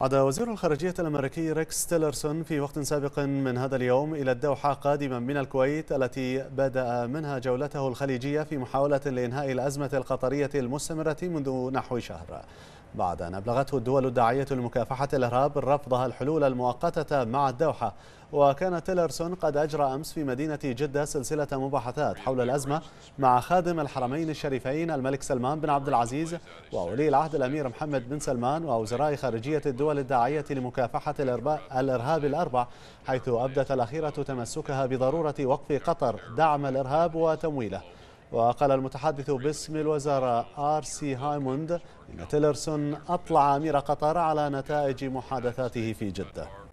عاد وزير الخارجية الأمريكي ريكس تيلرسون في وقت سابق من هذا اليوم إلى الدوحة قادما من الكويت التي بدأ منها جولته الخليجية في محاولة لإنهاء الأزمة القطرية المستمرة منذ نحو شهر بعد أن أبلغته الدول الداعية لمكافحة الإرهاب رفضها الحلول المؤقتة مع الدوحة وكان تيلرسون قد أجرى أمس في مدينة جدة سلسلة مباحثات حول الأزمة مع خادم الحرمين الشريفين الملك سلمان بن عبد العزيز وولي العهد الأمير محمد بن سلمان ووزراء خارجية الدول الداعية لمكافحة الإرهاب الأربع حيث أبدت الأخيرة تمسكها بضرورة وقف قطر دعم الإرهاب وتمويله وقال المتحدث باسم الوزارة آر سي هايموند إن تيلرسون أطلع أمير قطر على نتائج محادثاته في جدة